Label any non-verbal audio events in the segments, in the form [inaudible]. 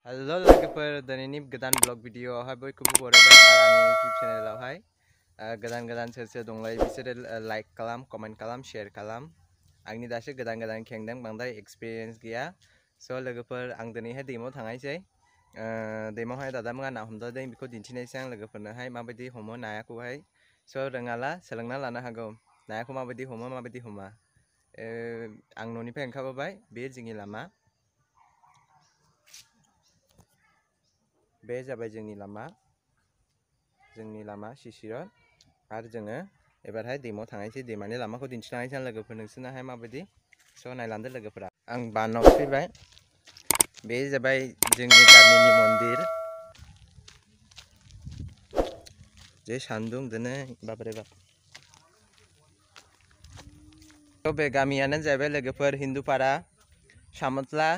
Hello logoper, dan ini gedan blog video hai boy kubu korang dalam YouTube channel lah oh, hai. Uh, gedan gedan serse dong lai bisa uh, like kalam, comment kalam, share kalam. Angni dasar gedan gedan kengdang bangdai experience gya. So bạn ang dani hai demo thangai cai. Uh, demo hai dada mga na humda dai biko dinchine sang logoper na hai mabedi homo naya ku hai. So rengala selangna lana hagom. Naya ku mabedi homo mabedi homa. Ang noni pe engkababai, be jingi lama. बे जाबाय जोंनि लामा जोंनि लामा सिसिरन आरो जोङो एबारहाय दैमायाव थांनायसै दैमानि लामाखौ दिन्थिलांनायसै आं लोगोफोर नोंसोरनाहाय माबायदि स' नायलांदो लोगोफोरा आं बानाव फैबाय बे जाबाय जोंनि गामिनि मन्दिर जे सान्दुं दिनै बाबरे बाब बे गामियानो जाहैबाय लोगोफोर हिन्दुपारा सामतला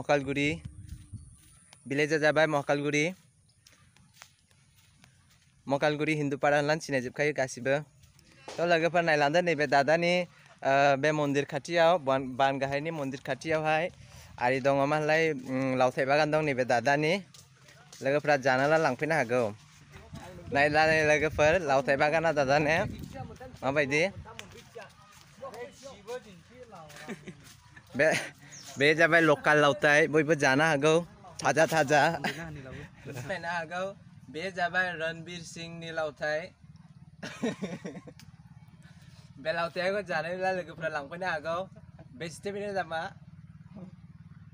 मकालगुरि ভিলেজে যাবাই মহকালগুড়ি मकालगुरि हिन्दुपारा होननानै सिनायजोबखायो गासिबो थ' लोगोफोर नायलांदो नैबे दादानि बे मन्दिर खाथियाव बान गाहायनि मन्दिर खाथियावहाय आरि दङ मा होनलाय लावथाइ बागान दं नैबे दादानि लोगोफोरा जाना लांफैनो हागौ नायला लगे लोगोफोर लावथाइ बागाना दादाने माबायदि बे बे जाबाय लकाल लावथाइ बयबो जाना हागौ थाजा थाजा फैनो हागौ बे जाबाय रणबीर सिंहनि लावथाइ बे लावथाइखौ जानायब्ला लोगोफ्रा लांफैनो हागौ बेसेथो बेनि दामा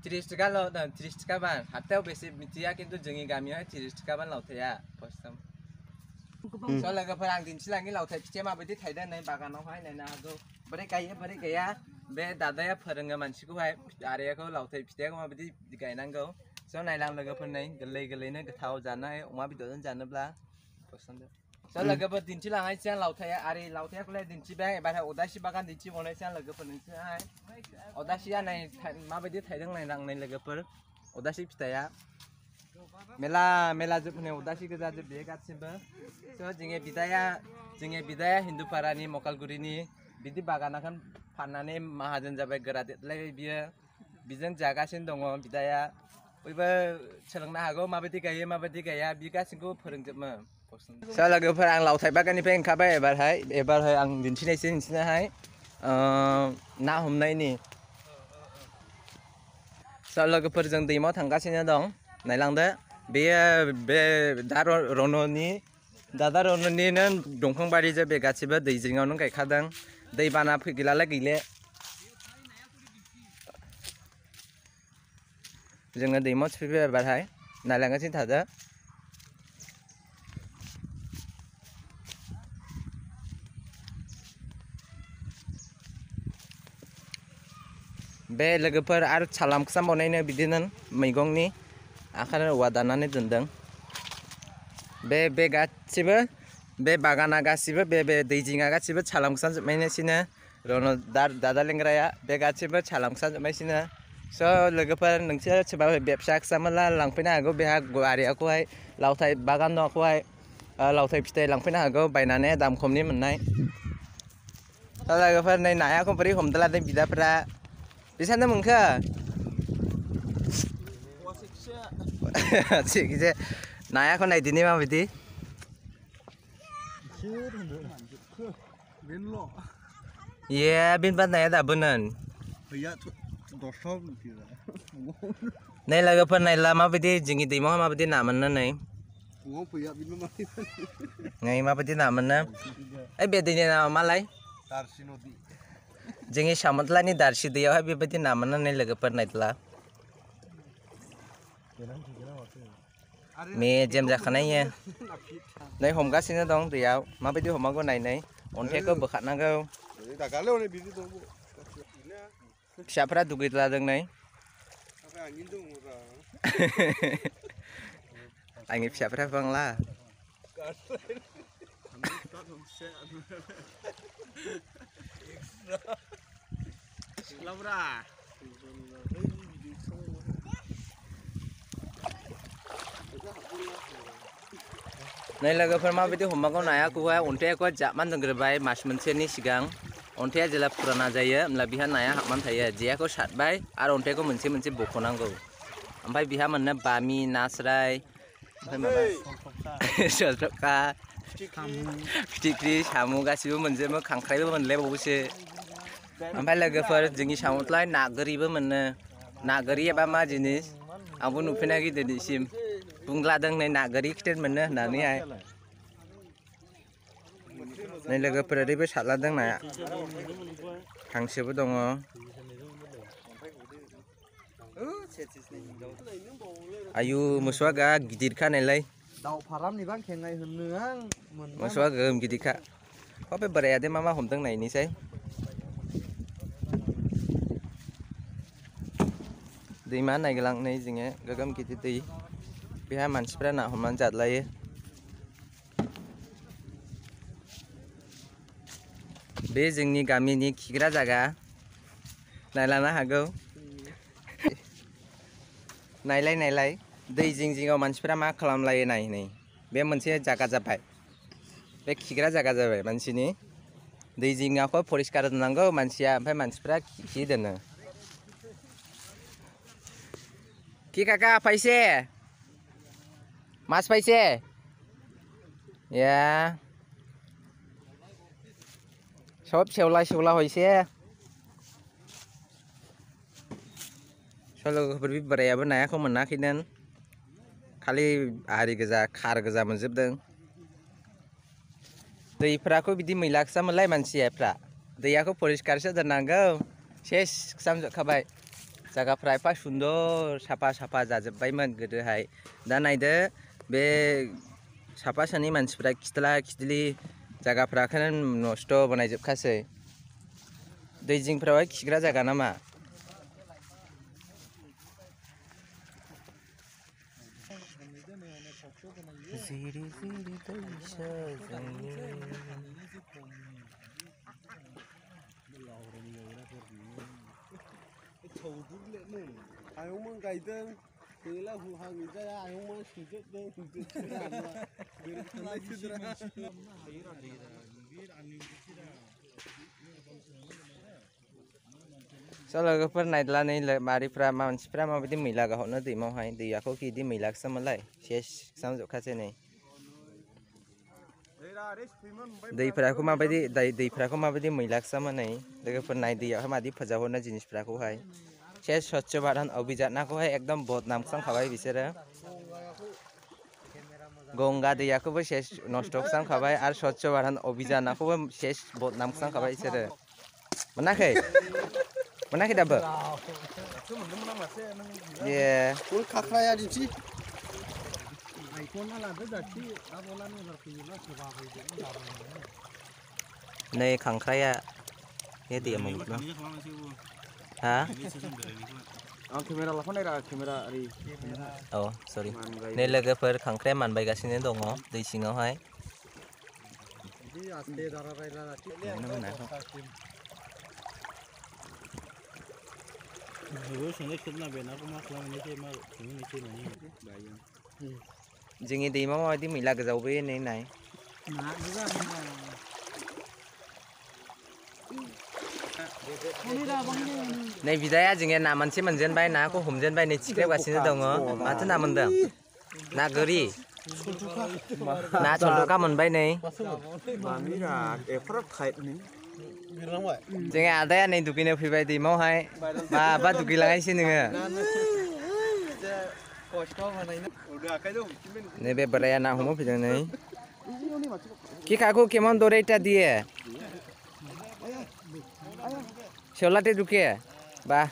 त्रिस टाकाल' त्रिस टाका बान हाथायाव बेसे मिथिया खिन्थु जोंनि गामियावहाय त्रिस टाका बान लावथाया फार्स्टआव स' लोगोफोर आं दिन्थिलाङि लावथाइ फिथाइया माबायदि थाइदों नै बागानावहाय नायनो हागौ बोरै गायो बोरै गैया बे दादाया फोरोङो मानसिखौहाय आरियाखौ लावथाइ फिथाइखौ माबायदि गायनांगौ सो नायलां लोगोफोरनै गोरलै गोरलैनो जाना अमा बेदरजों जानोब्ला पसन्द स' लोगोफोर दिन्थिलांनायसै आं लावथाया आरो लावथायाखौलाय दिन्थिबाय एबार उदासि बागान मेला मेला जोबनाय उदासि गोजा जोब्बे गासिबो स' जोंनि बिदाया जोंनि बिदाया हिन्दुपारानि मकालगुरिनि बिदि बागाना फाननानै माहाजोन जाबाय गोरा बियो बिजों जागासिनो दङ बिदाया सोलोंनो हागौ माबायदि गायो माबायदि गाया बे गासैखौबो फोरोंजोबो sao là người anh lầu thầy bác anh đi khắp ấy bà thấy để bà thấy ăn đến trên này xin xin hãy na hôm nay nè sao là người dân tìm thằng cá xin đó này lăng đấy bé bé đã rồi rồi nè đã đã rồi nè nên đúng không bà đi ra bé cá chỉ biết để dính nó cái khát đang đây bà nào phải gila lại gila जोङो दैमा सुफैबायबाथाय नायलांगासिनो थादो बे लोगोफोर आरो सालामखौसा बनायनो बिदिनो मैगंनि आखाइ औवा दानानै दोनदों बे बे गासिबो बे बागाना गासिबो बे बे दै जिङा गासिबो सालामखौसा जोबनायनिसिनो रन' दादा लेंग्राया बे गासिबो सालामखौसा जोबनायसिनो so lagi pun nanti coba bebasak sama lah langpina aku biar guari aku hai laut hai bagan dong aku hai laut hai pite langpina aku bayi nane dam kom ni menai so lagi pun nai nai aku perih kom telat nai bidap ra bisa nai mengke sih kita nai aku nai dini mau bidi Ya, bin pat naya tak benar. Ya, tu. này là cái phần này là mà bây giờ chính thì mà mà bây giờ nằm nó này ngày mà bây giờ nằm nó ấy bây giờ nào mà lấy sao cái sắm là nên darshi đi ở bây giờ nằm nó này là cái phần này là mẹ jam ra khăn này này hôm qua xin nó đóng thì áo mà bây giờ hôm qua cái này này on cái có bực khăn nó đâu Siapa tuh kita ladang nih? Apa angin tuh Angin siapa bang lah? Nah, lagu permaf itu hukum aku naya kuah eh. untuk aku zaman tenggelam mas menteri ini sih अन्थाया जेब्ला पुराना जायो होमब्ला बिहा नाया हाबनानै को जेयाखौ और आरो को मोनसे मोनसे बख'नांगौ ओमफ्राय बिहा मोननो बामि नास्राय ओमफ्राय माबा सलथखा फिथिख्रि [laughs] साम' गासिबो मोनजोबो खांख्राइबो मोनलायबावोसो ओमफ्राय लोगोफोर जोंनि ना गोरिबो मोनो ना एबा मा जिनिस आंबो नुफैना गिदिरनिसिम बुंगला नै ना गोरि खिथेर मोनो नै लोगोफोर ओरैबो सारलादों नाया हांसोबो दङ आयु मोसौआ गा गिदिरखा नालाय मोसौआ गोहोम गिदिरखा बे बोरायादे मा मा हमदों नायनोसै दैमा नायगोलां नै जोङो गोगोम गिदिर दै बेहा मानसिफ्रा ना हमनानै जादलायो बे जोंनि गामिनि खिग्रा जागा नायलानो हागौ नायलाय नायलाय दै जिं जिङाव मानसिफ्रा मा खालामलायो नाय नै बे मोनसे जागा जाबाय बे खिग्रा जागा जाबाय मानसिनि दै जिङाखौ परिस्कार दोननांगौ मानसिया ओमफ्राय मानसिफ्रा खि दोनो कि काका फैसे मास फैसे या সব सेवला শেওলা হয়েছে सल' बोरायाबो नायाखौ मोनाखैदां खाली आरि गजा खार गोजा मोनजोबदों दैफ्राखौ बिदि मैला मैं मानसिफ्रा दैया को परिष्कार सेस खालामजोबखाबाय जायगाफ्रा एफा सुंदर साफा साफा जाजोब्बायमोन गोदोहाय दा नायदो बे साफा सानी मानसिफ्रा खिथला खिथलि जगह नष्ट नस्थ' बानायजोबखासै दै जिंफ्रावहाय खिग्रा जायगा नामा गायदों Ela huhaguza ya ayuma sujud deh sujud sudah. Berkala sudah. Ira dira, bir anu sudah. चल लोगोफोर नायदलानै मारिफ्रा मानसिफ्रा माबायदि मैला गाहरनो दैमावहाय दैयाखौ गिदि मैलाखोसो मोनलाय सेस खालामजोबखासै नै दैफ्राखौ माबायदि दैफ्राखौ माबायदि मैलाखोसोमोन नै लोगोफोर नाय दैयावहाय मादि फोजाहरनो जिनिसफ्राखौहाय সে স্বচ্ছ ভারত অভিযান একদম বদনাম খাবাই বিচেরে গঙ্গা দিয়াকে শেষ নষ্ট খান খাবাই আর স্বচ্ছ ভারত অভিযান শেষ বদনাম খাবাই বিচেরে মোনাখै মোনাখै দাবো नै खांख्राया Hah? Oh, ờ, kamera lapon ada kamera ari. Oh, sorry. Ini lagi per kangkre man baik asin itu ngoh, di sini ngoh hai. Ini asli ngó rela lagi. Mana mana kok? Gue sini kena benar aku mak lama ni cuma ini cuma ni. Bayang. Jadi di mana नै बिदाया जोंनिया ना मोनसे मोनजेनबाय नाखौ हमजेनबाय नै थिख्लेबगासिनो दङ माथो ना मोनदों ना गोरि ना सलथखा मोनबाय नै जोंनि आदाया नै दुगैनो फैबाय दैमावहाय माबा दुगैलाङायसै नोङो नैबे बोराया ना हमो फैदों नै केकाखौ केमन दरेटा दिए ষোলাটি ঢুকে বাহ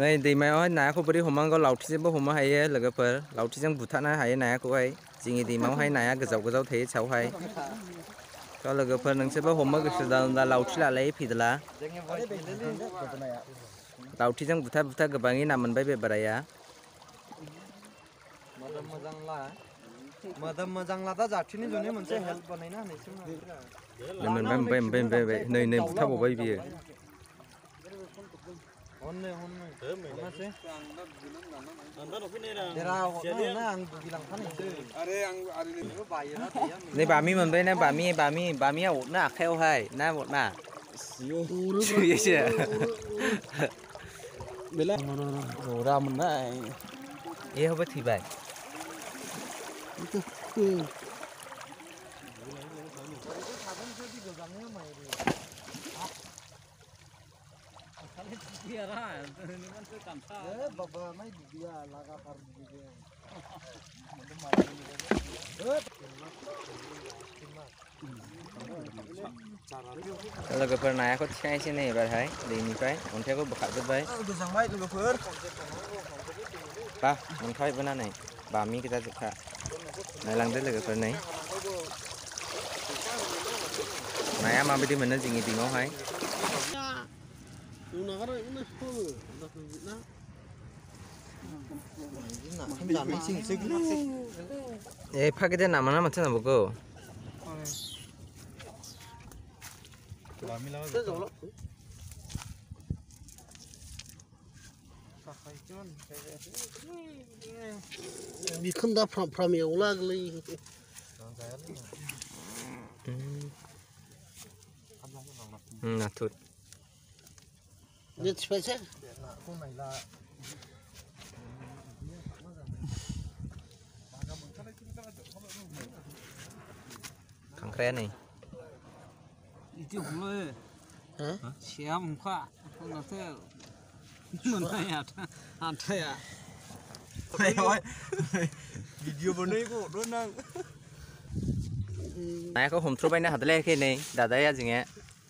नै दैमायावहाय नाखौ बोरै हमांगौ लावथिजोंबो हमनो हायो लोगोफोर लावथिजों बुथारनो हायो नाखौहाय जोंनि दैमायावहाय नाया गोजाव गोजाव थायो सावहाय थ' लोगोफोर नोंसोरबो हमनो गोसो जादोंब्ला लावथि लालायो फैदोला लावथिजों बुथार बुथार गोबाङै ना मोनबाय बेबाराया मोजां मोजां लादा जाथिनि जुनै मोनसे हेल्प बानायना होनायसो ನನ್ನ dạ, mình ಬೆಂ ಬೆಂ ಬೆಂ ನೈ ನೈ ಬುಥಾ ಬೋ ಬೈ ಬಿ ಹೊನ್ನೆ ಹೊನ್ನೆ này bà mi mình đây nè bà mi bà mi bà mi ổn nè kheo hay nè ổn nè gì vậy đấy là đồ ra mình này, yêu bất thì vậy biara. Nimantu kamsa. Eh baba mai dia laga kar dia. Mundum mari लोगोफोर नायाखौ थिखा एसे नायबाय हाय दैनिफ्राय अन्थाइखौ बोखारजोब्बाय गोजांबाय लोगोफोर बा अन्थाइ बोनानै बामि गोजा जोबखा नायलांदो लोगोफोर नै नाया माबायदि मोनो जोंनि दिङावहाय 누나가라 이나 헐나 그랬나? এই 미큰 다프람이 올라글리 응 나툴 Jetzt speichern? Khẳng khe này Đi tiêu cũng lôi Hả? Xé mùng khoa Không là thế Mình thấy hạt Hạt thấy à Thầy thôi Video bữa nay cũng đôi năng Nãy có hôm trô bay nè hạt lê kia này Đã đây à gì nghe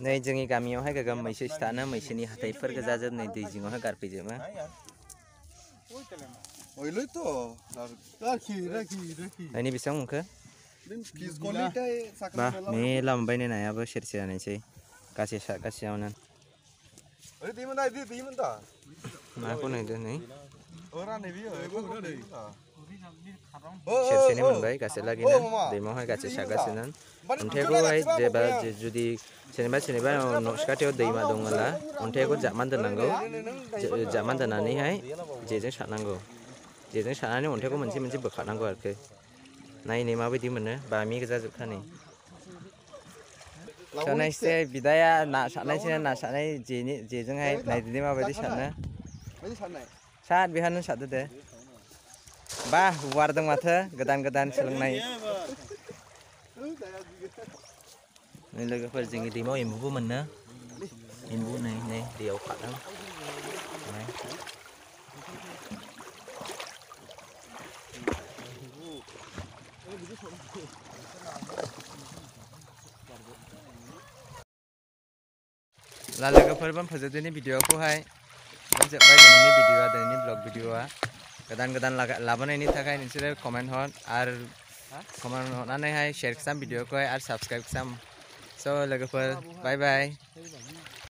नै जोंनि गामियावहाय गोगोम मैसो सिथानो मैसोनि हाथाइफोर गोजा जोबनै दै जिङावहाय गारफैजोबो नै बेसेबां मोनखो मेला मोनबाय नायाबो सेरसे जानायसै गासै गासैयावनो माखौ नायदो नै সেরসেনি মনবাই গাছে লাগি না দেমহয় গাছে শাগা সিনান অন্ঠেগো ভাই দেবা যদি सोरनिबा सोरनिबा नक्स खाथियाव दैमा दङला अन्थाइखौ जाबमान दोननांगौ जाबमान दोननानैहाय जेजों सारनांगौ जेजों सारनानै अन्थाइखौ मोनसे मोनसे बोखारनांगौ आरोखि नायनाय माबायदि मोनो बामि गोजा जोबखानै सारनायसै बिदाया ना सारनायसै ना सारनाय जेनि जेजोंहाय नायदिनि माबायदि सारनो सार बेहानो सारदो दे बा वारदों माथो गोदान गोदान सोलोंनाय नै लोगोफोर जोंनि दैमाव एम्बुबो मोनो एम्बु नै नै दैयाव खादों ला लोगोफोरबो फोजोबदिनि भिडिअखौहाय जोब्बाय दिनैनि भिडिअआ दिनैनि ब्लग भिडिअआ गोदान गोदान लाबोनायनि थाखाय नोंसोरो कमेन्ट हर आरो कमेन्ट हरनानैहाय शेयर खालाम भिडिअखौहाय आरो साबस्क्राइब खालाम स' लोगोफोर बाय बाय